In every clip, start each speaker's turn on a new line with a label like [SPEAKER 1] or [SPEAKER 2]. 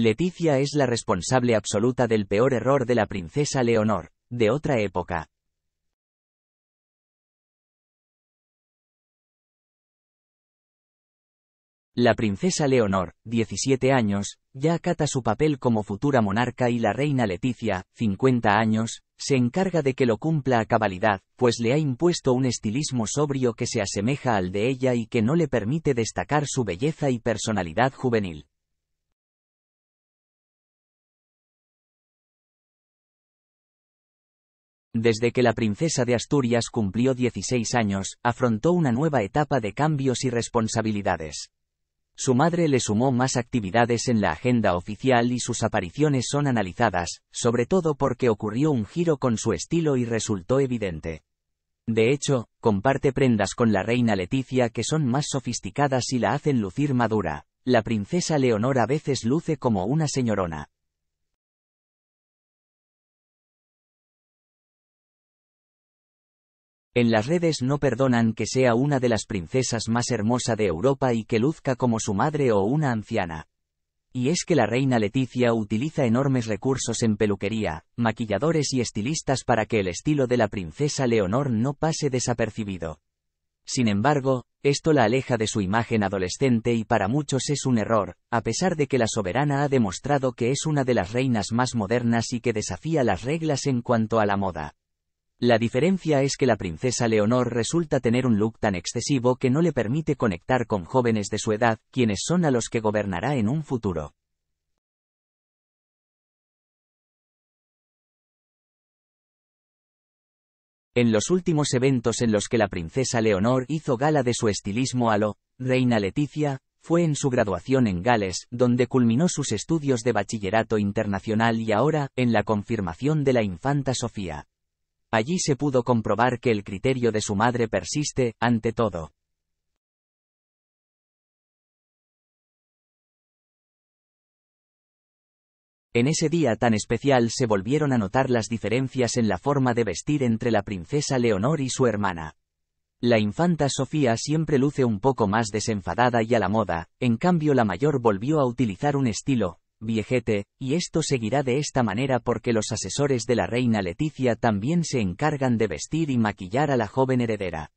[SPEAKER 1] Leticia es la responsable absoluta del peor error de la princesa Leonor, de otra época.
[SPEAKER 2] La princesa Leonor, 17 años, ya acata su papel como futura monarca y la reina Leticia, 50 años, se encarga de que lo cumpla a cabalidad, pues le ha impuesto un estilismo sobrio que se asemeja al de ella y que no le permite destacar su belleza y personalidad juvenil. Desde que la princesa de Asturias cumplió 16 años, afrontó una nueva etapa de cambios y responsabilidades. Su madre le sumó más actividades en la agenda oficial y sus apariciones son analizadas, sobre todo porque ocurrió un giro con su estilo y resultó evidente. De hecho, comparte prendas con la reina Leticia que son más sofisticadas y la hacen lucir madura. La princesa Leonor a veces luce como
[SPEAKER 1] una señorona.
[SPEAKER 2] En las redes no perdonan que sea una de las princesas más hermosa de Europa y que luzca como su madre o una anciana. Y es que la reina Leticia utiliza enormes recursos en peluquería, maquilladores y estilistas para que el estilo de la princesa Leonor no pase desapercibido. Sin embargo, esto la aleja de su imagen adolescente y para muchos es un error, a pesar de que la soberana ha demostrado que es una de las reinas más modernas y que desafía las reglas en cuanto a la moda. La diferencia es que la princesa Leonor resulta tener un look tan excesivo que no le permite conectar con jóvenes de su edad, quienes son a los que gobernará en un futuro. En los últimos eventos en los que la princesa Leonor hizo gala de su estilismo a lo Reina Leticia, fue en su graduación en Gales, donde culminó sus estudios de bachillerato internacional y ahora, en la confirmación de la infanta Sofía. Allí se pudo comprobar que el criterio de su madre persiste, ante todo. En ese día tan especial se volvieron a notar las diferencias en la forma de vestir entre la princesa Leonor y su hermana. La infanta Sofía siempre luce un poco más desenfadada y a la moda, en cambio la mayor volvió a utilizar un estilo, viejete, y esto seguirá de esta manera porque los asesores de la reina Leticia también se encargan de vestir y maquillar a la joven heredera.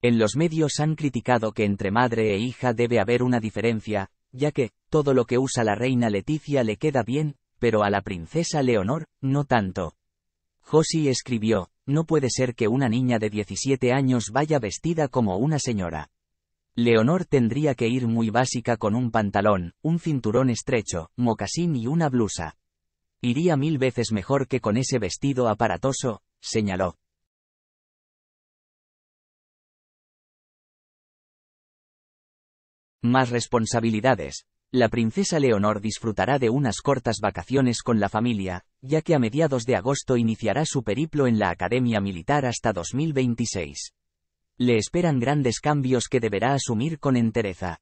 [SPEAKER 2] En los medios han criticado que entre madre e hija debe haber una diferencia, ya que, todo lo que usa la reina Leticia le queda bien, pero a la princesa Leonor, no tanto. Josie escribió, No puede ser que una niña de 17 años vaya vestida como una señora. Leonor tendría que ir muy básica con un pantalón, un cinturón estrecho, mocasín y una blusa. Iría mil veces mejor que con ese
[SPEAKER 1] vestido aparatoso, señaló. Más responsabilidades la
[SPEAKER 2] princesa Leonor disfrutará de unas cortas vacaciones con la familia, ya que a mediados de agosto iniciará su periplo en la Academia Militar hasta 2026. Le esperan grandes cambios que deberá asumir con entereza.